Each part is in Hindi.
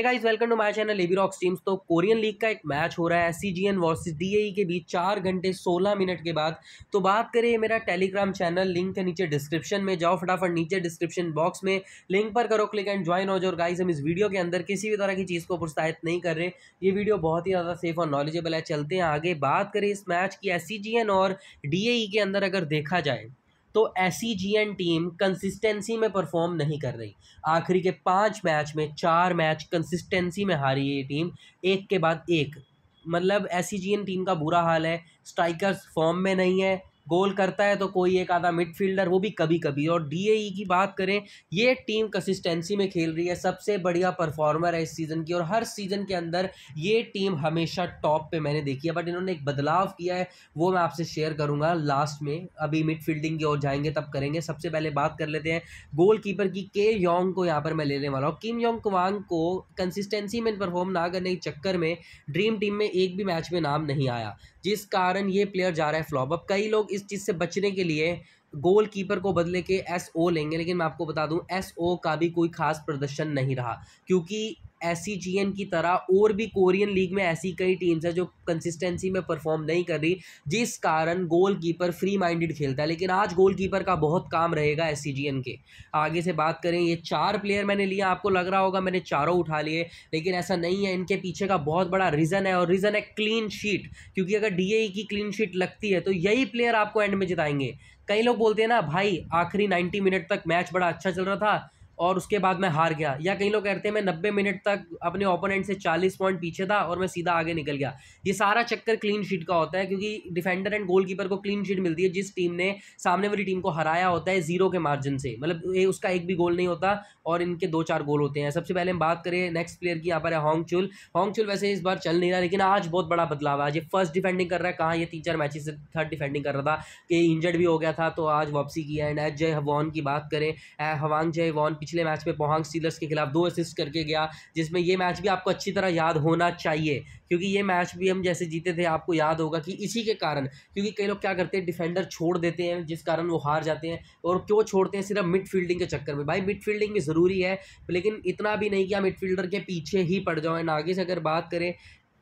guys welcome to my channel लेबी रॉक्स टीम्स तो कोरियन लीग का एक मैच हो रहा है S C G N versus D K बीच चार घंटे सोलह मिनट के बाद तो बात करें मेरा टेलीग्राम चैनल लिंक है नीचे डिस्क्रिप्शन में जाओ फटाफट नीचे डिस्क्रिप्शन बॉक्स में लिंक पर करो क्लिक एंड ज्वाइन हो जाओ गाइज हम इस वीडियो के अंदर किसी भी तरह की चीज़ को प्रोत्साहित नहीं कर रहे ये वीडियो बहुत ही ज़्यादा सेफ और नॉलेजेबल है चलते हैं आगे बात करें इस मैच की एस और डी e के अंदर अगर देखा जाए तो ऐसी एन टीम कंसिस्टेंसी में परफॉर्म नहीं कर रही आखिरी के पाँच मैच में चार मैच कंसिस्टेंसी में हारी ये टीम एक के बाद एक मतलब ऐसी एन टीम का बुरा हाल है स्ट्राइकर्स फॉर्म में नहीं है गोल करता है तो कोई एक आधा मिडफील्डर वो भी कभी कभी और डी e की बात करें ये टीम कंसिस्टेंसी में खेल रही है सबसे बढ़िया परफॉर्मर है इस सीज़न की और हर सीज़न के अंदर ये टीम हमेशा टॉप पे मैंने देखी है बट इन्होंने एक बदलाव किया है वो मैं आपसे शेयर करूँगा लास्ट में अभी मिडफील्डिंग की ओर जाएंगे तब करेंगे सबसे पहले बात कर लेते हैं गोल कीपर की के योंग को यहाँ पर मैं लेने वाला हूँ किम योंग कुवांग को कंसिस्टेंसी में परफॉर्म ना करने के चक्कर में ड्रीम टीम में एक भी मैच में नाम नहीं आया जिस कारण ये प्लेयर जा रहा है फ्लॉप अब कई लोग इस चीज़ से बचने के लिए गोल कीपर को बदले के एस ओ लेंगे लेकिन मैं आपको बता दूं एस ओ का भी कोई खास प्रदर्शन नहीं रहा क्योंकि एस जी एन की तरह और भी कोरियन लीग में ऐसी कई टीम्स हैं जो कंसिस्टेंसी में परफॉर्म नहीं कर रही जिस कारण गोलकीपर फ्री माइंडेड खेलता है लेकिन आज गोलकीपर का बहुत काम रहेगा एस जी एन के आगे से बात करें ये चार प्लेयर मैंने लिया आपको लग रहा होगा मैंने चारों उठा लिए लेकिन ऐसा नहीं है इनके पीछे का बहुत बड़ा रीज़न है और रीज़न है क्लीन शीट क्योंकि अगर डी e की क्लीन शीट लगती है तो यही प्लेयर आपको एंड में जिताएंगे कई लोग बोलते हैं ना भाई आखिरी नाइन्टी मिनट तक मैच बड़ा अच्छा चल रहा था और उसके बाद मैं हार गया या कई लोग कहते हैं मैं नब्बे मिनट तक अपने ओपोनेंट से चालीस पॉइंट पीछे था और मैं सीधा आगे निकल गया ये सारा चक्कर क्लीन शीट का होता है क्योंकि डिफेंडर एंड गोलकीपर को क्लीन शीट मिलती है जिस टीम ने सामने वाली टीम को हराया होता है जीरो के मार्जिन से मतलब ये उसका एक भी गोल नहीं होता और इनके दो चार गोल होते हैं सबसे पहले हम बात करें नेक्स्ट प्लेयर की यहाँ पर है हॉन्ग चुल वैसे इस बार चल नहीं रहा लेकिन आज बहुत बड़ा बदलाव है आज ये फर्स्ट डिफेंडिंग कर रहा है कहाँ ये तीन चार मैचेस से थर्ड डिफेंडिंग कर रहा था कि इंजर्ड भी हो गया था तो आज वापसी किया एंड एच जय हवान की बात करें हवान जय वॉन पिछले मैच में पोहांग सीलर्स के खिलाफ दो असिस्ट करके गया जिसमें ये मैच भी आपको अच्छी तरह याद होना चाहिए क्योंकि ये मैच भी हम जैसे जीते थे आपको याद होगा कि इसी के कारण क्योंकि कई लोग क्या करते हैं डिफेंडर छोड़ देते हैं जिस कारण वो हार जाते हैं और क्यों छोड़ते हैं सिर्फ मिड फील्डिंग के चक्कर में भाई मिड फील्डिंग भी ज़रूरी है लेकिन इतना भी नहीं कि आप मिड फील्डर के पीछे ही पड़ जाओ एंड आगे से अगर बात करें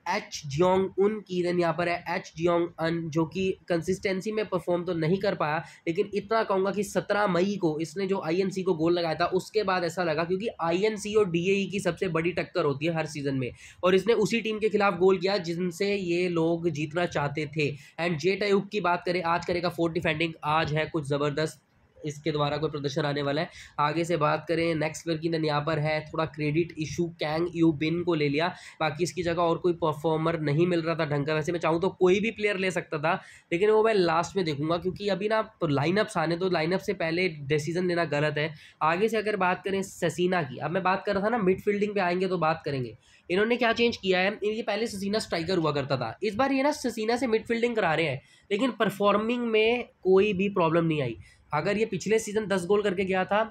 एच जियोंग उन की देन यहाँ पर है एच जियोंग अन जो कि कंसिस्टेंसी में परफॉर्म तो नहीं कर पाया लेकिन इतना कहूँगा कि सत्रह मई को इसने जो आईएनसी को गोल लगाया था उसके बाद ऐसा लगा क्योंकि आईएनसी और डीएई e की सबसे बड़ी टक्कर होती है हर सीजन में और इसने उसी टीम के खिलाफ गोल किया जिनसे ये लोग जीतना चाहते थे एंड जेट टाइप की बात करें आज करेगा फोर्थ डिफेंडिंग आज है कुछ ज़बरदस्त इसके द्वारा कोई प्रदर्शन आने वाला है आगे से बात करें नेक्स्ट वर्किंग यहाँ पर है थोड़ा credit issue Kang Yu Bin को ले लिया बाकी इसकी जगह और कोई परफॉर्मर नहीं मिल रहा था ढंग का वैसे मैं चाहूँ तो कोई भी प्लेयर ले सकता था लेकिन वो मैं लास्ट में देखूंगा क्योंकि अभी ना लाइनअप्स आने तो लाइनअप से पहले डिसीजन लेना गलत है आगे से अगर बात करें ससीना की अब मैं बात कर रहा था ना मिड फील्डिंग आएंगे तो बात करेंगे इन्होंने क्या चेंज किया है इनके पहले ससीना स्ट्राइकर हुआ करता था इस बार ये ना ससीना से मिड फील्डिंग करा रहे हैं लेकिन परफॉर्मिंग में कोई भी प्रॉब्लम नहीं आई अगर ये पिछले सीज़न दस गोल करके गया था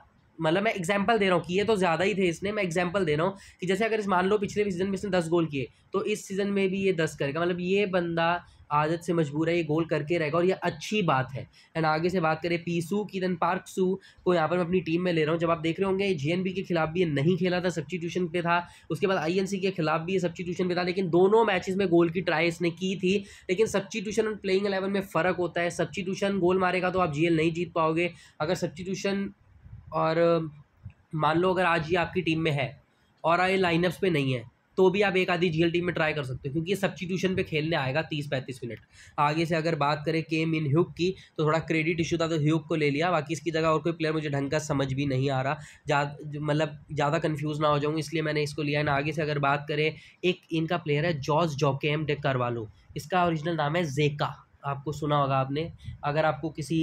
मतलब मैं एग्जाम्पल दे रहा हूँ कि ये तो ज़्यादा ही थे इसने मैं एग्जाम्पल दे रहा हूँ कि जैसे अगर इस मान लो पिछले सीजन में इसने दस गोल किए तो इस सीज़न में भी ये दस करेगा मतलब ये बंदा आदत से मजबूर है ये गोल करके रहेगा और ये अच्छी बात है एंड आगे से बात करें पीसू की देन पार्क सू को यहाँ पर मैं अपनी टीम में ले रहा हूँ जब आप देख रहे होंगे जे के खिलाफ भी ये नहीं खेला था सब्सिट्यूशन पे था उसके बाद आई के खिलाफ भी ये ट्यूशन पे था लेकिन दोनों मैचेज़ में गोल की ट्राई इसने की थी लेकिन सब्सटीट्यूशन और प्लेइंग एलेवन में फ़र्क होता है ट्यूशन गोल मारेगा तो आप जी नहीं जीत पाओगे अगर सब्सिट्यूशन और मान लो अगर आज ये आपकी टीम में है और आई लाइनअप्स पे नहीं है तो भी आप एक आधी टीम में ट्राई कर सकते हो क्योंकि ये सब्सिट्यूशन पे खेलने आएगा तीस पैंतीस मिनट आगे से अगर बात करें केम इन ह्यूक की तो थोड़ा क्रेडिट इशू था तो ह्यूक को ले लिया बाकी इसकी जगह और कोई प्लेयर मुझे ढंग का समझ भी नहीं आ रहा मतलब ज़्यादा कन्फ्यूज़ ना हो जाऊँ इसलिए मैंने इसको लिया ना आगे से अगर बात करें एक इनका प्लेयर है जॉर्ज जॉकेम डे वालो इसका ओरिजिनल नाम है जेका आपको सुना होगा आपने अगर आपको किसी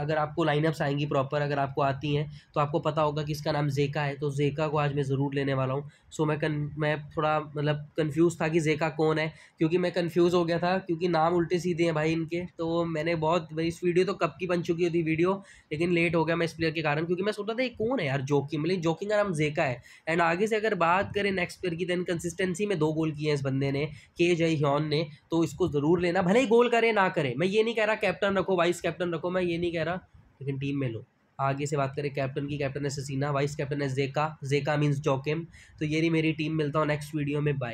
अगर आपको लाइनअप्स आएंगी प्रॉपर अगर आपको आती हैं तो आपको पता होगा कि इसका नाम जेका है तो जेका को आज मैं ज़रूर लेने वाला हूँ सो मैं कन मैं थोड़ा मतलब कंफ्यूज था कि जेका कौन है क्योंकि मैं कंफ्यूज हो गया था क्योंकि नाम उल्टे सीधे हैं भाई इनके तो मैंने बहुत भाई इस वीडियो तो कब की बन चुकी थी वीडियो लेकिन लेट हो गया मैं इस प्लेयर के कारण क्योंकि मैं सोचता था ये कौन है यार जोकिंग मतलब जोकिंग का नाम जेका है एंड आगे से अगर बात करें नेक्स्ट प्लेयर की दैन कंसिस्टेंसी में दो गोल किए हैं इस बंदे ने के जय ह्यन ने तो इसको ज़रूर लेना भले ही गोल करे ना करे मैं ये नहीं कह रहा कैप्टन रखो वाइस कैप्टन रखो मैं ये नहीं कह रहा लेकिन टीम में लो आगे से बात करें कैप्टन की कैप्टन है ससीना वाइस कैप्टन है जेका जेका मीन्स जोकेम तो ये रही मेरी टीम मिलता हूँ नेक्स्ट वीडियो में बाय